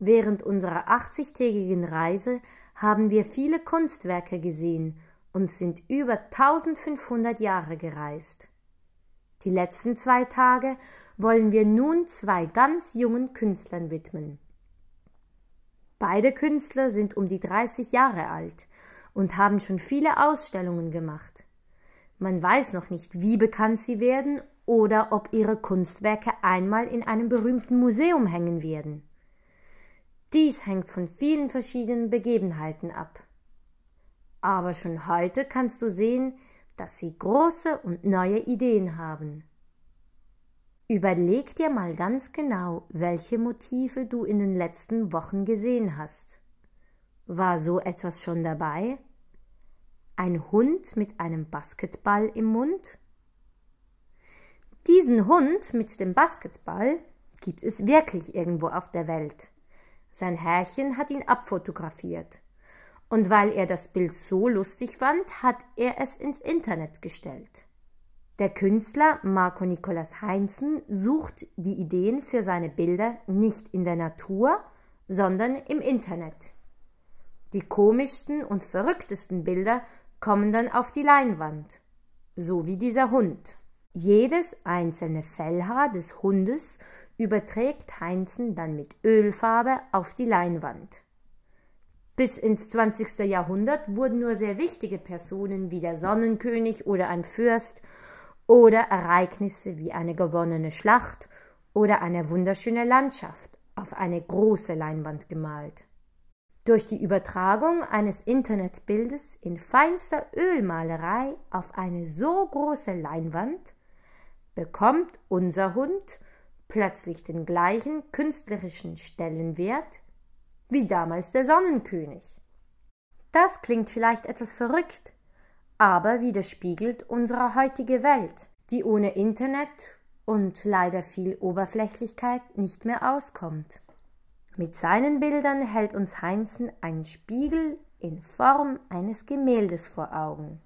Während unserer 80-tägigen Reise haben wir viele Kunstwerke gesehen und sind über 1500 Jahre gereist. Die letzten zwei Tage wollen wir nun zwei ganz jungen Künstlern widmen. Beide Künstler sind um die 30 Jahre alt und haben schon viele Ausstellungen gemacht. Man weiß noch nicht, wie bekannt sie werden oder ob ihre Kunstwerke einmal in einem berühmten Museum hängen werden. Dies hängt von vielen verschiedenen Begebenheiten ab. Aber schon heute kannst du sehen, dass sie große und neue Ideen haben. Überleg dir mal ganz genau, welche Motive du in den letzten Wochen gesehen hast. War so etwas schon dabei? Ein Hund mit einem Basketball im Mund? Diesen Hund mit dem Basketball gibt es wirklich irgendwo auf der Welt. Sein Herrchen hat ihn abfotografiert. Und weil er das Bild so lustig fand, hat er es ins Internet gestellt. Der Künstler Marco Nikolaus Heinzen sucht die Ideen für seine Bilder nicht in der Natur, sondern im Internet. Die komischsten und verrücktesten Bilder kommen dann auf die Leinwand, so wie dieser Hund. Jedes einzelne Fellhaar des Hundes überträgt Heinzen dann mit Ölfarbe auf die Leinwand. Bis ins 20. Jahrhundert wurden nur sehr wichtige Personen wie der Sonnenkönig oder ein Fürst oder Ereignisse wie eine gewonnene Schlacht oder eine wunderschöne Landschaft auf eine große Leinwand gemalt. Durch die Übertragung eines Internetbildes in feinster Ölmalerei auf eine so große Leinwand bekommt unser Hund plötzlich den gleichen künstlerischen Stellenwert wie damals der Sonnenkönig. Das klingt vielleicht etwas verrückt, aber widerspiegelt unsere heutige Welt, die ohne Internet und leider viel Oberflächlichkeit nicht mehr auskommt. Mit seinen Bildern hält uns Heinzen einen Spiegel in Form eines Gemäldes vor Augen.